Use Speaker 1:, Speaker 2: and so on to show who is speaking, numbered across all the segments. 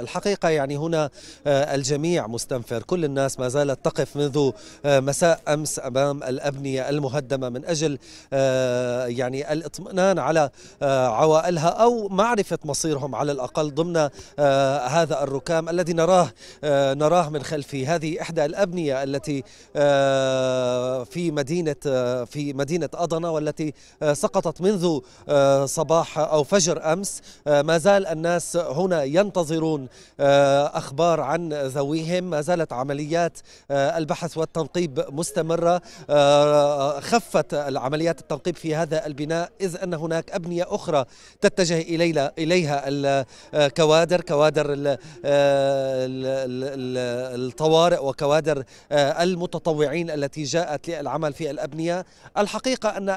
Speaker 1: الحقيقة يعني هنا آه، الجميع مستنفر كل الناس ما زالت تقف منذ آه، مساء أمس أمام الأبنية المهدمة من أجل آه، يعني الاطمئنان على عوائلها أو معرفة مصيرهم على الأقل ضمن هذا الركام الذي نراه نراه من خلفي هذه إحدى الأبنية التي في مدينة في مدينة أضنة والتي سقطت منذ صباح أو فجر أمس ما زال الناس هنا ينتظرون آه، اخبار عن ذويهم ما زالت عمليات آه، البحث والتنقيب مستمره آه، خفت عمليات التنقيب في هذا البناء اذ ان هناك ابنيه اخرى تتجه اليها الكوادر كوادر الطوارئ وكوادر المتطوعين التي جاءت للعمل في الابنيه الحقيقه ان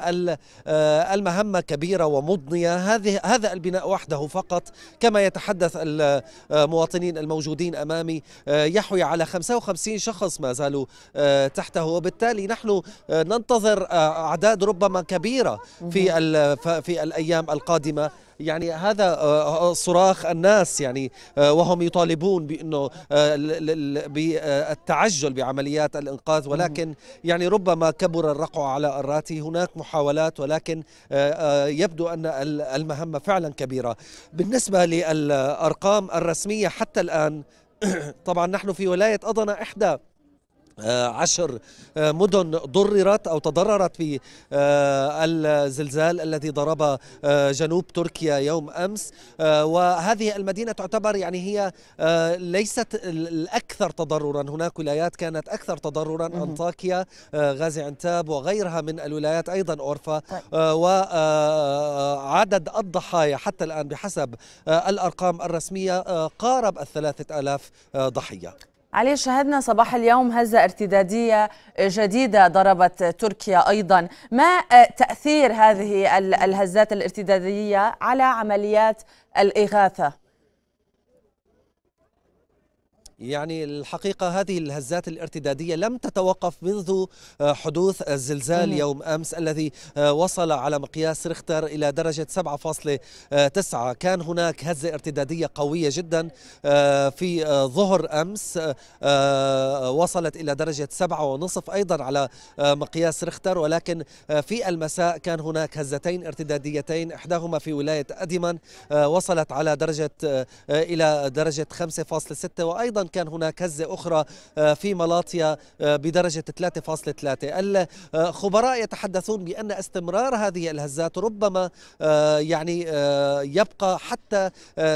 Speaker 1: المهمه كبيره ومضنيه هذه هذا البناء وحده فقط كما يتحدث المواطنين الموجودين أمامي آه، يحوي على 55 شخص ما زالوا آه، تحته وبالتالي نحن آه، ننتظر أعداد ربما كبيرة في في الأيام القادمة يعني هذا آه، آه، صراخ الناس يعني آه، وهم يطالبون بانه بالتعجل بعمليات الانقاذ ولكن يعني ربما كبر الرقع على الراتي هناك محاولات ولكن يبدو ان المهمه فعلا كبيره بالنسبه للارقام الرسميه حتى الان طبعا نحن في ولايه اضنا احدى آه، عشر آه، مدن ضررت أو تضررت في آه، الزلزال الذي ضرب جنوب تركيا يوم أمس وهذه المدينة تعتبر يعني هي ليست الأكثر تضررا هناك ولايات كانت أكثر تضررا أنطاكيا غازي عنتاب وغيرها من الولايات أيضا أورفا طيب. وعدد الضحايا حتى الآن بحسب الأرقام الرسمية قارب الثلاثة آلاف ضحية
Speaker 2: علي شاهدنا صباح اليوم هزة ارتدادية جديدة ضربت تركيا أيضا ما آه، تأثير هذه الهزات الارتدادية على عمليات الإغاثة؟
Speaker 1: يعني الحقيقة هذه الهزات الارتدادية لم تتوقف منذ آه، حدوث الزلزال يوم أمس الذي آه، وصل على مقياس ريختر إلى درجة 7.9 آه، كان هناك هزة ارتدادية قوية جدا في ظهر أمس وصلت إلى درجة 7.5 أيضا على مقياس ريختر ولكن في المساء كان هناك هزتين ارتداديتين إحداهما في ولاية أديمان وصلت على درجة إلى درجة 5.6 وأيضا كان هناك هزة أخرى آه، في ملاطيا آه، بدرجة 3.3 الخبراء آه، يتحدثون بأن استمرار هذه الهزات ربما يعني يبقى حتى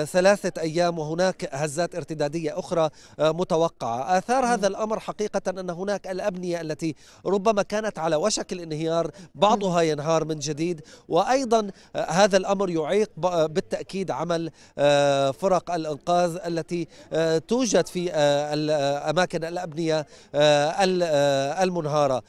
Speaker 1: ثلاثة أيام وهناك هزات ارتدادية أخرى متوقعة آثار هذا الأمر حقيقة أن هناك الأبنية التي ربما كانت على وشك الانهيار بعضها ينهار من جديد وأيضا هذا الأمر يعيق بالتأكيد عمل فرق الإنقاذ التي توجد في آه، آه، أماكن الأبنية آه، المنهارة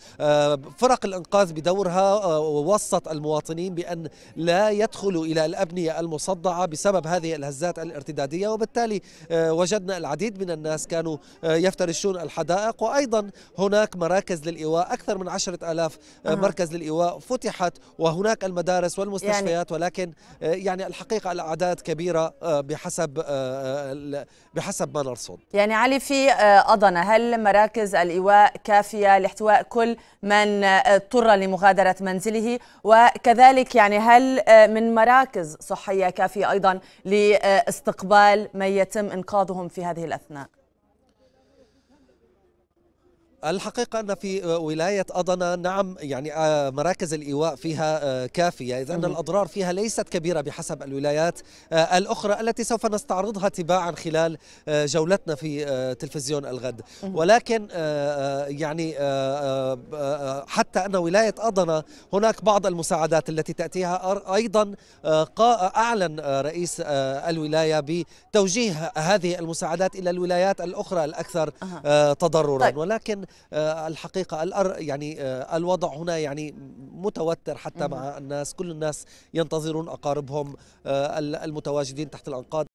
Speaker 1: فرق الإنقاذ بدورها وصت المواطنين بأن لا يدخلوا إلى الأبنية المصدعة بسبب هذه الهزات الارتدادية وبالتالي وجدنا العديد من الناس كانوا يفترشون الحدائق وأيضا هناك مراكز للإيواء أكثر من عشرة ألاف مركز للإيواء فتحت وهناك المدارس والمستشفيات يعني ولكن يعني الحقيقة الأعداد كبيرة بحسب بحسب ما نرصد
Speaker 2: يعني يعني علي في آه، أضنة هل مراكز الإيواء كافية لاحتواء كل من آه، اضطر لمغادرة منزله وكذلك يعني هل آه، من مراكز صحية كافية أيضا لاستقبال من يتم إنقاذهم في هذه الأثناء؟
Speaker 1: الحقيقة أن في ولاية أضنا نعم يعني آه، مراكز الإيواء فيها آه، كافية إذ أن الأضرار فيها ليست كبيرة بحسب الولايات آه، الأخرى التي سوف نستعرضها تباعا خلال جولتنا في تلفزيون الغد ولكن يعني حتى أن ولاية أضنا هناك بعض المساعدات التي تأتيها أيضا أعلن رئيس الولاية بتوجيه هذه المساعدات إلى الولايات الأخرى الأكثر تضررا طيب. ولكن آه، الحقيقه الأر يعني آه، الوضع هنا يعني متوتر حتى مع الناس كل الناس ينتظرون اقاربهم آه، المتواجدين تحت الانقاض